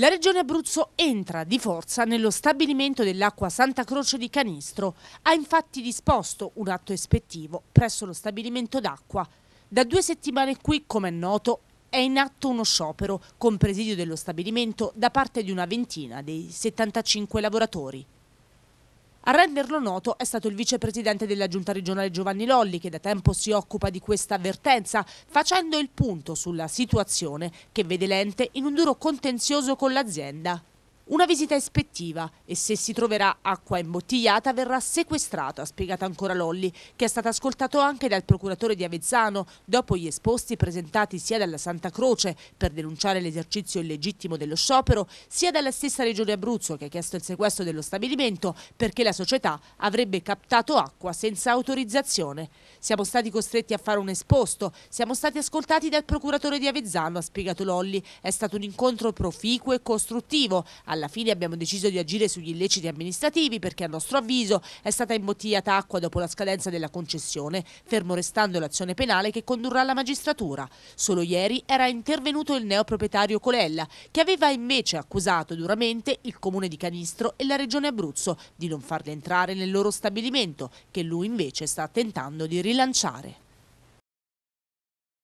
La Regione Abruzzo entra di forza nello stabilimento dell'acqua Santa Croce di Canistro. Ha infatti disposto un atto ispettivo presso lo stabilimento d'acqua. Da due settimane qui, come è noto, è in atto uno sciopero con presidio dello stabilimento da parte di una ventina dei 75 lavoratori. A renderlo noto è stato il vicepresidente della giunta regionale Giovanni Lolli che da tempo si occupa di questa avvertenza facendo il punto sulla situazione che vede l'ente in un duro contenzioso con l'azienda una visita ispettiva e se si troverà acqua imbottigliata verrà sequestrata, ha spiegato ancora Lolli, che è stato ascoltato anche dal procuratore di Avezzano dopo gli esposti presentati sia dalla Santa Croce per denunciare l'esercizio illegittimo dello sciopero, sia dalla stessa Regione Abruzzo che ha chiesto il sequestro dello stabilimento perché la società avrebbe captato acqua senza autorizzazione. Siamo stati costretti a fare un esposto, siamo stati ascoltati dal procuratore di Avezzano, ha spiegato Lolli. È stato un incontro proficuo e costruttivo. Alla alla fine abbiamo deciso di agire sugli illeciti amministrativi perché a nostro avviso è stata imbottigliata acqua dopo la scadenza della concessione, fermo restando l'azione penale che condurrà la magistratura. Solo ieri era intervenuto il neoproprietario Colella, che aveva invece accusato duramente il comune di Canistro e la regione Abruzzo di non farle entrare nel loro stabilimento, che lui invece sta tentando di rilanciare.